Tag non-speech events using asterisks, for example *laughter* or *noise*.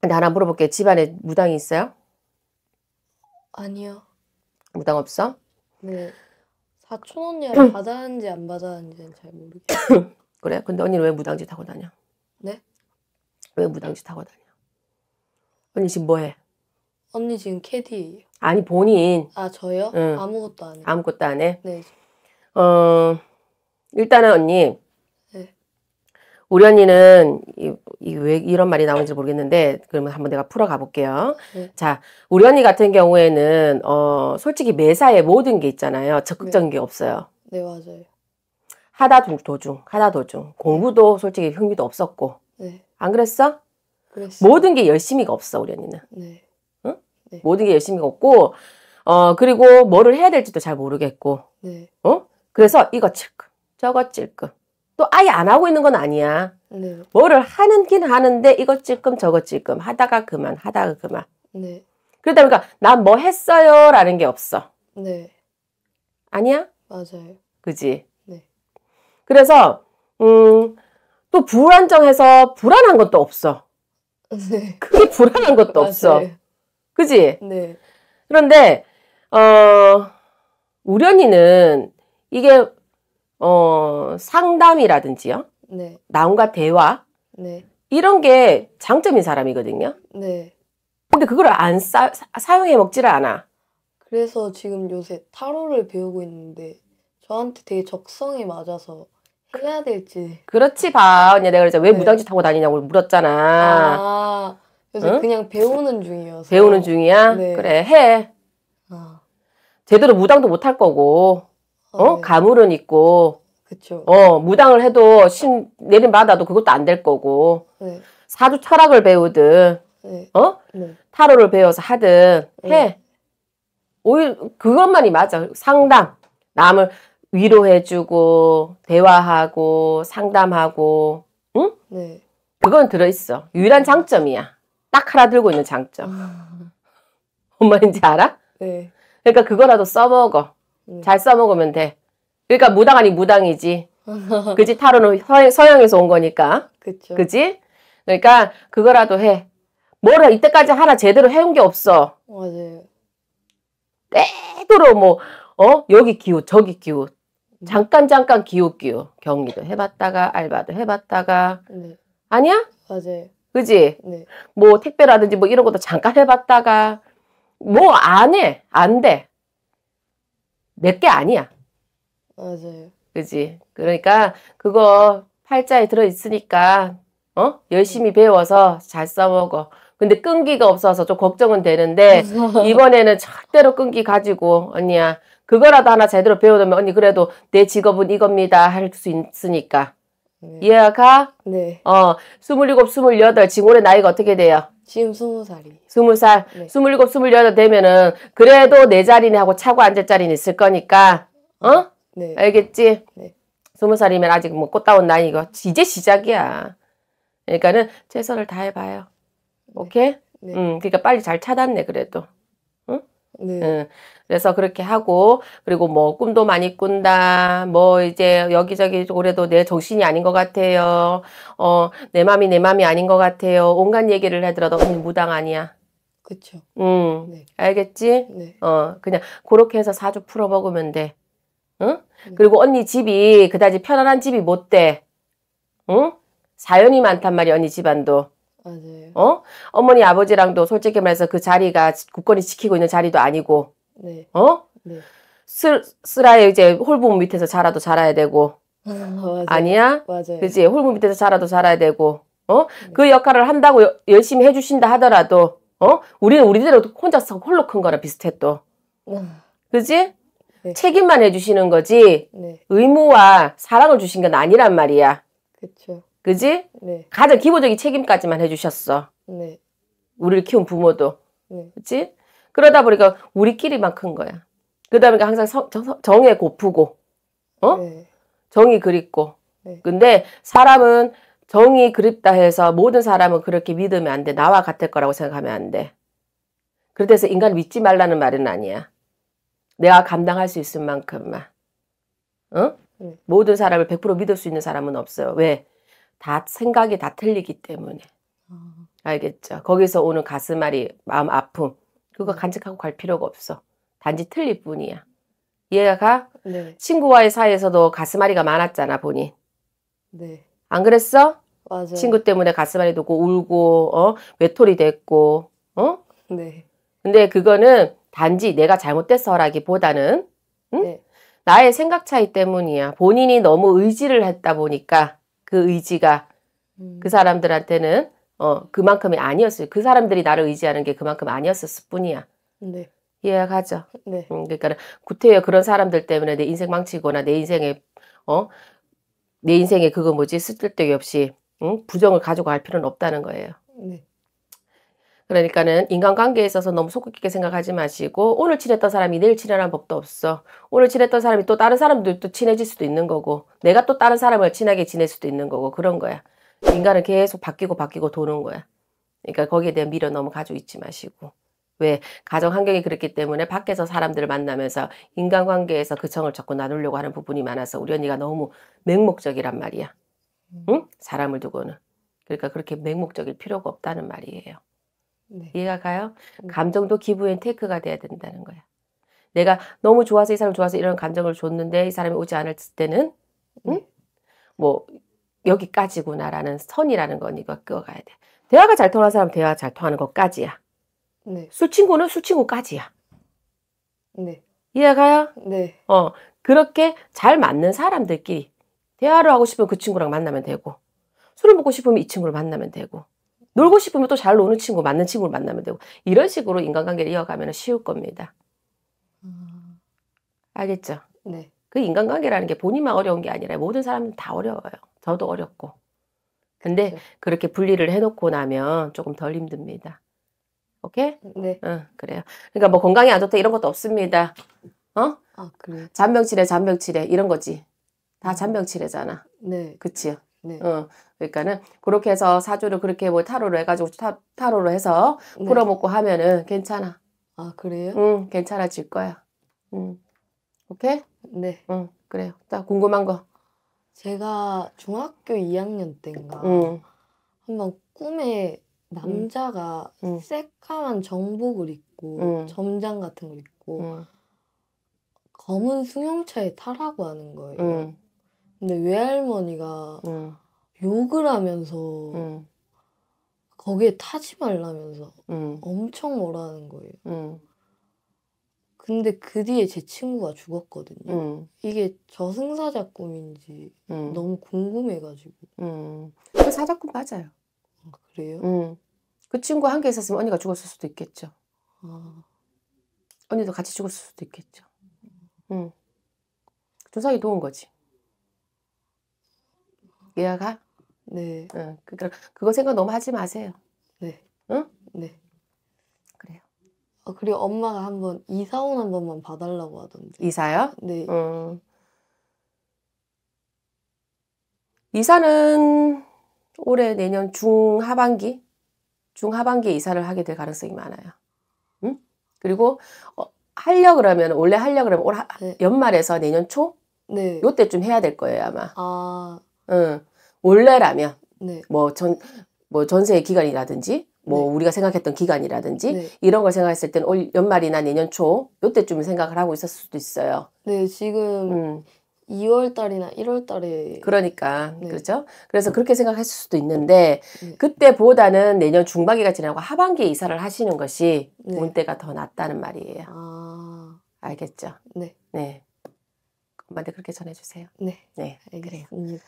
근데 하나 물어볼게. 집안에 무당이 있어요? 아니요. 무당 없어? 네. 사촌 언니랑 음. 받았는지 안 받았는지는 잘 모르겠어요. *coughs* 그래? 근데 언니는 왜 무당짓 하고 다녀? 네? 왜 무당짓 하고 다녀? 언니 지금 뭐해? 언니 지금 캐디예요. 아니 본인. 아 저요? 응. 아무것도 안 해. 아무것도 안 해? 네. 어 일단은 언니 우리 언니는 이, 이, 왜 이런 말이 나오는지 모르겠는데 그러면 한번 내가 풀어가 볼게요. 네. 자, 우리 언니 같은 경우에는 어 솔직히 매사에 모든 게 있잖아요. 적극적인 네. 게 없어요. 네 맞아요. 하다 도중 하다 도중 공부도 솔직히 흥미도 없었고 네. 안 그랬어? 그랬어. 모든 게 열심히가 없어 우리 언니는. 네. 응? 네. 모든 게 열심히가 없고 어 그리고 뭐를 해야 될지도 잘 모르겠고. 네. 어? 그래서 이거 찔끔 저거 찔끔 또 아예 안 하고 있는 건 아니야. 네. 뭐를 하는긴 하는데 이것 찔끔 저것 찔끔 하다가 그만 하다가 그만. 네. 그러다 보니까 난 뭐 했어요 라는 게 없어. 네. 아니야? 맞아요. 그지? 네. 그래서 음, 또 불안정해서 불안한 것도 없어. 네. 크게 불안한 것도 *laughs* 없어. 그지? 네. 그런데 어 우련이는 이게 어, 상담이라든지요. 네. 남과 대화. 네. 이런 게 장점인 사람이거든요. 네. 근데 그걸 안 사, 사용해 먹지를 않아. 그래서 지금 요새 타로를 배우고 있는데 저한테 되게 적성이 맞아서 해야 될지. 그렇지 봐. 언니 내가 그래서 왜 네. 무당짓 하고 다니냐고 물었잖아. 아, 그래서 응? 그냥 배우는 중이어서. 배우는 중이야? 네. 그래 해. 아. 제대로 무당도 못 할 거고. 어? 네. 가물은 있고. 그쵸. 어, 무당을 해도 신 내림받아도 그것도 안 될 거고. 네. 사주 철학을 배우든, 네. 어? 네. 타로를 배워서 하든 네. 해. 오히려 그것만이 맞아. 상담. 남을 위로해주고, 대화하고, 상담하고, 응? 네. 그건 들어있어. 유일한 장점이야. 딱 하나 들고 있는 장점. 엄마 음. 인지 알아? 네. 그러니까 그거라도 써먹어. 음. 잘 써먹으면 돼. 그러니까 무당 아니 무당이지. *laughs* 그지 타로는 서양, 에서온 거니까. 그쵸. 그지? 그러니까 그거라도 해. 뭐라 이때까지 하나 제대로 해온 게 없어. 맞아요. 때도로 뭐 어? 여기 기웃 저기 기웃. 음. 잠깐 잠깐 기웃 기웃. 경리도 해봤다가 알바도 해봤다가. 네. 아니야? 맞아요. 그지? 네. 뭐 택배라든지 뭐 이런 것도 잠깐 해봤다가 뭐 안 해. 안 돼. 내게 아니야. 맞아요. 그지? 그러니까 그거 팔자에 들어있으니까 어? 열심히 배워서 잘 써먹어. 근데 끈기가 없어서 좀 걱정은 되는데 *laughs* 이번에는 절대로 끈기 가지고 언니야 그거라도 하나 제대로 배우면 언니 그래도 내 직업은 이겁니다 할 수 있으니까 네. 이해가? 네. 어 스물일곱 스물여덟 지금 올해 나이가 어떻게 돼요? 지금 스무 살이. 스무 살, 네. 스물일곱, 스물여덟 되면은 그래도 내 자리네 하고 차고 앉을 자리는 있을 거니까, 어? 네. 알겠지? 네. 스무 살이면 아직 뭐 꽃다운 나이고 이제 시작이야. 그러니까는 최선을 다해봐요. 네. 오케이? 네. 음, 그러니까 빨리 잘 찾았네 그래도. 네. 그래서 그렇게 하고 그리고 뭐 꿈도 많이 꾼다 뭐 이제 여기저기 올해도 내 정신이 아닌 것 같아요 어내 마음이 내 마음이 아닌 것 같아요 온갖 얘기를 하더라도 음, 무당 아니야 그쵸 음 네. 알겠지 네. 어 그냥 그렇게 해서 사주 풀어 먹으면 돼 응? 네. 그리고 언니 집이 그다지 편안한 집이 못돼 응? 사연이 많단 말이야 언니 집안도 맞아요. 어? 어머니 아버지랑도 솔직히 말해서 그 자리가 국권이 지키고 있는 자리도 아니고. 네. 어? 네. 슬, 슬아의 이제 홀부모 밑에서 자라도 자라야 되고. 아, 니야 맞아요. 그지? 홀부 밑에서 자라도 자라야 되고. 어? 네. 그 역할을 한다고 여, 열심히 해주신다 하더라도, 어? 우리는 우리대로 혼자서 홀로 큰 거랑 비슷해 또. 아. 그지? 네. 책임만 해주시는 거지, 네. 의무와 사랑을 주신 건 아니란 말이야. 그쵸. 그지? 네. 가장 기본적인 책임까지만 해주셨어. 네. 우리를 키운 부모도. 네. 그치? 그러다 보니까 우리끼리만 큰 거야. 그다음에 항상 성, 정, 에 고프고, 어? 네. 정이 그립고. 네. 근데 사람은 정이 그립다 해서 모든 사람은 그렇게 믿으면 안 돼. 나와 같을 거라고 생각하면 안 돼. 그래서 인간을 믿지 말라는 말은 아니야. 내가 감당할 수 있을 만큼만. 어? 네. 모든 사람을 100% 믿을 수 있는 사람은 없어요. 왜? 다 생각이 다 틀리기 때문에. 아. 알겠죠? 거기서 오는 가슴앓이, 마음 아픔. 그거 음. 간직하고 갈 필요가 없어. 단지 틀릴 뿐이야. 얘가 네. 친구와의 사이에서도 가슴앓이가 많았잖아, 보니. 네. 안 그랬어? 맞아요. 친구 때문에 가슴앓이 도고 울고, 어? 외톨이 됐고, 어? 네. 근데 그거는 단지 내가 잘못됐어라기보다는 응? 네. 나의 생각 차이 때문이야. 본인이 너무 의지를 했다 보니까 그 의지가 그 음. 그 사람들한테는 어 그만큼이 아니었어요. 그 사람들이 나를 의지하는 게 그만큼 아니었었을 뿐이야. 네. 이해가죠. 네. 음, 그러니까 는 구태여 그런 사람들 때문에 내 인생 망치거나 내 인생에 어 내 인생에 그거 뭐지 쓸데없이 응? 부정을 가져갈 필요는 없다는 거예요. 그러니까는 인간관계에 있어서 너무 속고 깊게 생각하지 마시고 오늘 친했던 사람이 내일 친해라는 법도 없어. 오늘 친했던 사람이 또 다른 사람들 또 친해질 수도 있는 거고 내가 또 다른 사람을 친하게 지낼 수도 있는 거고 그런 거야. 인간은 계속 바뀌고 바뀌고 도는 거야. 그러니까 거기에 대한 미련 너무 가지고 있지 마시고. 왜 가정 환경이 그렇기 때문에 밖에서 사람들을 만나면서 인간관계에서 그 정을 자꾸 나누려고 하는 부분이 많아서 우리 언니가 너무 맹목적이란 말이야. 응? 사람을 두고는. 그러니까 그렇게 맹목적일 필요가 없다는 말이에요. 네. 이해가 가요? 음. 감정도 기부 앤테크가 돼야 된다는 거야. 내가 너무 좋아서 이 사람 좋아서 이런 감정을 줬는데 이 사람이 오지 않을 때는 응? 네. 뭐 여기까지구나라는 선이라는 건 이거 끄어가야 돼. 대화가 잘 통하는 사람 대화 잘 통하는 것까지야. 네. 술 친구는 술 친구까지야. 네. 이해 가요? 네. 어 그렇게 잘 맞는 사람들끼리 대화를 하고 싶으면 그 친구랑 만나면 되고 술을 먹고 싶으면 이 친구를 만나면 되고 놀고 싶으면 또 잘 노는 친구, 맞는 친구를 만나면 되고 이런 식으로 인간관계를 이어가면 쉬울 겁니다. 음. 알겠죠? 네. 그 인간관계라는 게 본인만 어려운 게 아니라 모든 사람은 다 어려워요. 저도 어렵고. 근데 네. 그렇게 분리를 해놓고 나면 조금 덜 힘듭니다. 오케이? 네. 응, 그래요. 그러니까 뭐 건강에 안 좋다 이런 것도 없습니다. 어? 아, 그래. 잔병치레, 잔병치레 이런 거지. 다 음. 잔병치레잖아. 네. 그치요? 네. 어, 그러니까는 그렇게 해서 사주를 그렇게 뭐 타로로 해가지고 타, 타로로 해서 네. 풀어먹고 하면은 괜찮아. 아 그래요? 응, 괜찮아질 거야. 응, 오케이? 네. 응, 그래요. 자 궁금한 거. 제가 중학교 2학년 때인가 응. 한번 꿈에 남자가 응. 새카만 정복을 입고 응. 점장 같은 걸 입고 검은 승용차에 타라고 하는 거예요. 근데 외할머니가 응. 욕을 하면서 응. 거기에 타지 말라면서 응. 엄청 뭐라는 거예요. 근데 그 뒤에 제 친구가 죽었거든요. 이게 저승사자 꿈인지 너무 궁금해가지고. 음. 그 사자 꿈 맞아요. 아, 그래요? 음. 그 친구 한 개 있었으면 언니가 죽었을 수도 있겠죠. 아. 언니도 같이 죽었을 수도 있겠죠. 음. 조상이 도운 거지. 예약하? 네. 어, 그러니까 그거 생각 너무 하지 마세요. 네. 응? 네. 그래요. 어, 그리고 엄마가 한번 이사온 한 번만 봐달라고 하던데. 이사요? 네. 음. 이사는 올해 내년 중하반기 중하반기에 이사를 하게 될 가능성이 많아요. 응? 그리고 어, 하려 그러면 원래 하려 그러면 올 하, 네. 연말에서 내년 초 네. 요때쯤 해야 될 거예요 아마. 아. 응. 원래라면 네. 뭐전 뭐 전세의 기간이라든지 뭐 네. 우리가 생각했던 기간이라든지 네. 이런 걸 생각했을 때는 올 연말이나 내년 초 요때쯤 생각을 하고 있었을 수도 있어요. 네, 지금 음. 2월 달이나 1월 달에 그러니까 네. 그렇죠. 그래서 그렇게 생각했을 수도 있는데 네. 그때보다는 내년 중반기가 지나고 하반기에 이사를 하시는 것이 온 네. 때가 더 낫다는 말이에요. 아... 알겠죠? 네. 네. 엄마한테 그렇게 전해 주세요. 네. 네. 알겠습니다. 그래요.